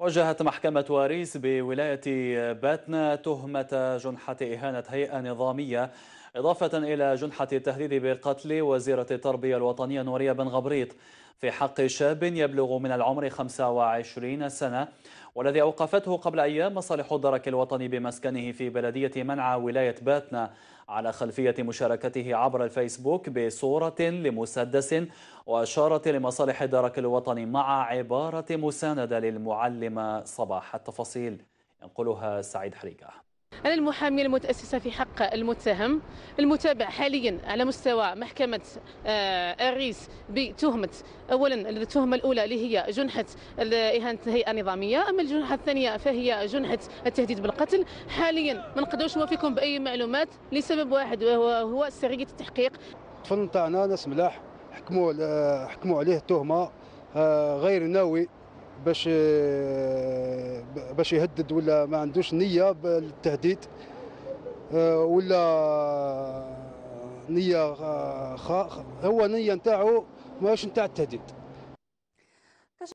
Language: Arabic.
وجهت محكمة واريس بولاية باتنا تهمة جنحة إهانة هيئة نظامية إضافة إلى جنحة التهديد بقتل وزيرة التربية الوطنية نورية بن غبريط في حق شاب يبلغ من العمر 25 سنة والذي أوقفته قبل أيام مصالح الدرك الوطني بمسكنه في بلدية منعى ولاية باتنا على خلفية مشاركته عبر الفيسبوك بصورة لمسدس وأشارة لمصالح الدرك الوطني مع عبارة مساندة للمعلمة صباح التفاصيل ينقلها سعيد حريقة أنا المحامية المتأسسة في حق المتهم المتابع حاليا على مستوى محكمة آه، أريس بتهمة أولا التهمة الأولى اللي هي جنحة إهانة الهيئة النظامية أما الجنحة الثانية فهي جنحة التهديد بالقتل حاليا ما نقدروش نوافيكم بأي معلومات لسبب واحد وهو سرية التحقيق الطفل نتاعنا ناس ملاح حكموا حكموا عليه تهمه آه، غير ناوي باش آه، باش يهدد ولا ما عندوش نيه بالتهديد آه، ولا نيه آه، خا هو نيه نتاعو ماهوش نتاع التهديد